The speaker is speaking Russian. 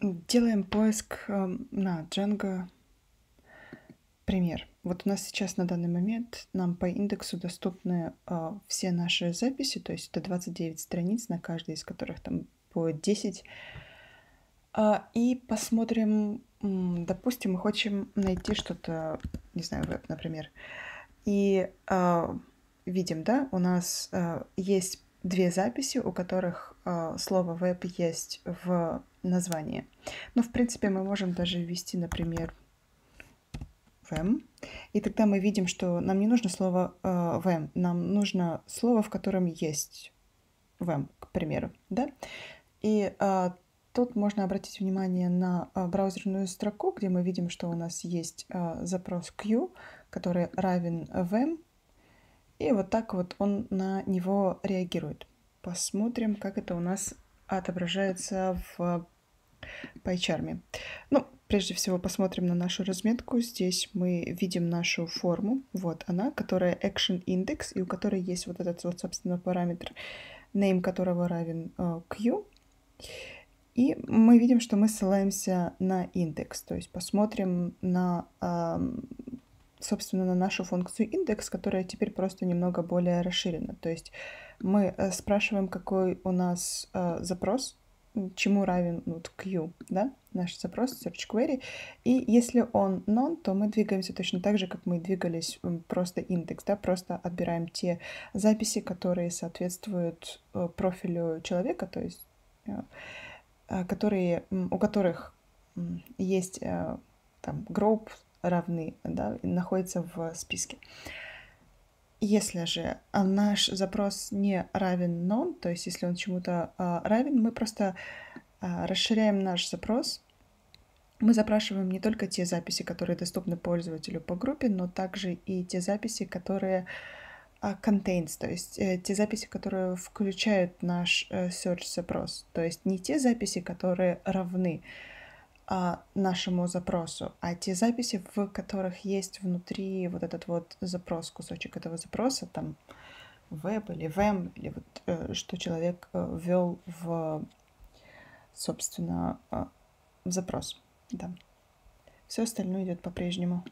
Делаем поиск эм, на Django. Пример. Вот у нас сейчас на данный момент нам по индексу доступны э, все наши записи, то есть это 29 страниц, на каждой из которых там по 10. Э, а, и посмотрим, допустим, мы хотим найти что-то, не знаю, веб, например. И э, видим, да, у нас э, есть две записи, у которых э, слово веб есть в названии. Но, ну, в принципе, мы можем даже ввести, например, vem, и тогда мы видим, что нам не нужно слово э, нам нужно слово, в котором есть vem, к примеру, да? И э, тут можно обратить внимание на э, браузерную строку, где мы видим, что у нас есть э, запрос q, который равен vem, и вот так вот он на него реагирует. Посмотрим, как это у нас отображается в пайчарме. Ну, прежде всего посмотрим на нашу разметку. Здесь мы видим нашу форму. Вот она, которая action index, и у которой есть вот этот вот, собственно, параметр, name которого равен uh, q. И мы видим, что мы ссылаемся на индекс, то есть посмотрим на эм, собственно, на нашу функцию индекс, которая теперь просто немного более расширена. То есть мы э, спрашиваем, какой у нас э, запрос, чему равен ну, вот Q, да, наш запрос, search query. И если он non, то мы двигаемся точно так же, как мы двигались просто индекс, да, просто отбираем те записи, которые соответствуют э, профилю человека, то есть э, которые, у которых есть там group, равны, да, находится в списке. Если же а, наш запрос не равен non, то есть если он чему-то а, равен, мы просто а, расширяем наш запрос. Мы запрашиваем не только те записи, которые доступны пользователю по группе, но также и те записи, которые contains, то есть э, те записи, которые включают наш э, search запрос, то есть не те записи, которые равны. Uh, а, нашему запросу, а те записи, в которых есть внутри вот этот вот запрос, кусочек этого запроса, там веб или вем, или вот э, что человек э, ввел в, собственно, э, запрос. Да. Все остальное идет по-прежнему.